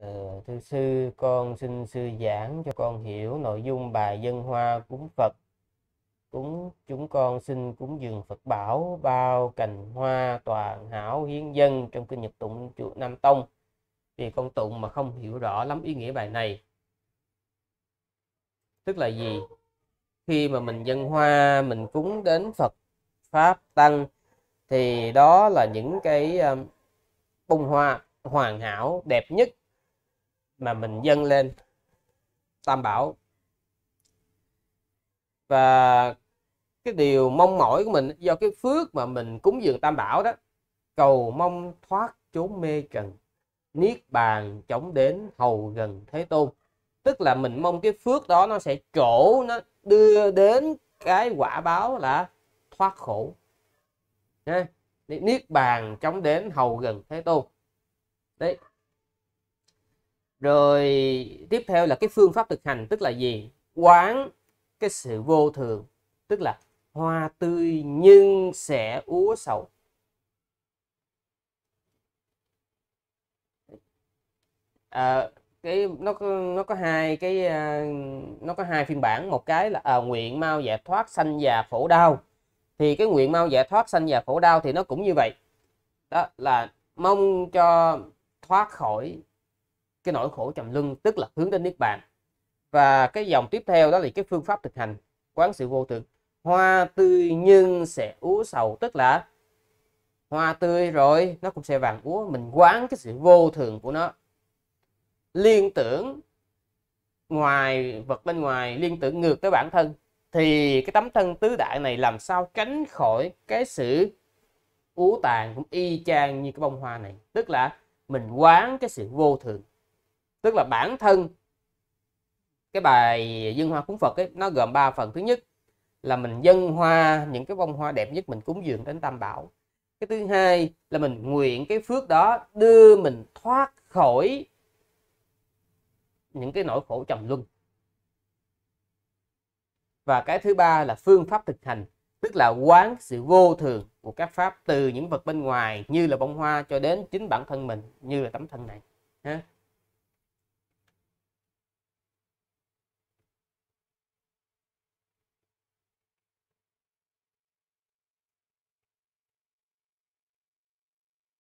Ờ, thưa sư con xin sư giảng cho con hiểu nội dung bài dân hoa cúng Phật cúng chúng con xin cúng dường Phật bảo bao cành hoa toàn hảo hiến dân trong kinh Nhật tụng trụ Nam Tông thì con tụng mà không hiểu rõ lắm ý nghĩa bài này tức là gì khi mà mình dân hoa mình cúng đến Phật pháp tăng thì đó là những cái bông hoa hoàn hảo đẹp nhất mà mình dâng lên tam bảo và cái điều mong mỏi của mình do cái phước mà mình cúng dường tam bảo đó cầu mong thoát chốn mê trần niết bàn chống đến hầu gần thế tôn tức là mình mong cái phước đó nó sẽ trổ nó đưa đến cái quả báo là thoát khổ Nha. niết bàn chống đến hầu gần thế tôn đấy rồi tiếp theo là cái phương pháp thực hành tức là gì quán cái sự vô thường tức là hoa tươi nhưng sẽ úa sầu à, cái nó nó có hai cái ờ, nó có hai phiên bản một cái là à, nguyện mau giải thoát sanh già khổ đau thì cái nguyện mau giải thoát sanh già khổ đau thì nó cũng như vậy đó là mong cho thoát khỏi cái nỗi khổ trầm lưng tức là hướng đến niết bàn và cái dòng tiếp theo đó là cái phương pháp thực hành quán sự vô thường hoa tươi nhưng sẽ úa sầu tức là hoa tươi rồi nó cũng sẽ vàng úa mình quán cái sự vô thường của nó liên tưởng ngoài vật bên ngoài liên tưởng ngược tới bản thân thì cái tấm thân tứ đại này làm sao tránh khỏi cái sự úa tàn cũng y chang như cái bông hoa này tức là mình quán cái sự vô thường tức là bản thân cái bài dân hoa cúng Phật ấy, nó gồm ba phần thứ nhất là mình dân hoa những cái bông hoa đẹp nhất mình cúng dường đến Tam Bảo cái thứ hai là mình nguyện cái phước đó đưa mình thoát khỏi những cái nỗi khổ trầm luân và cái thứ ba là phương pháp thực hành tức là quán sự vô thường của các pháp từ những vật bên ngoài như là bông hoa cho đến chính bản thân mình như là tấm thân này ha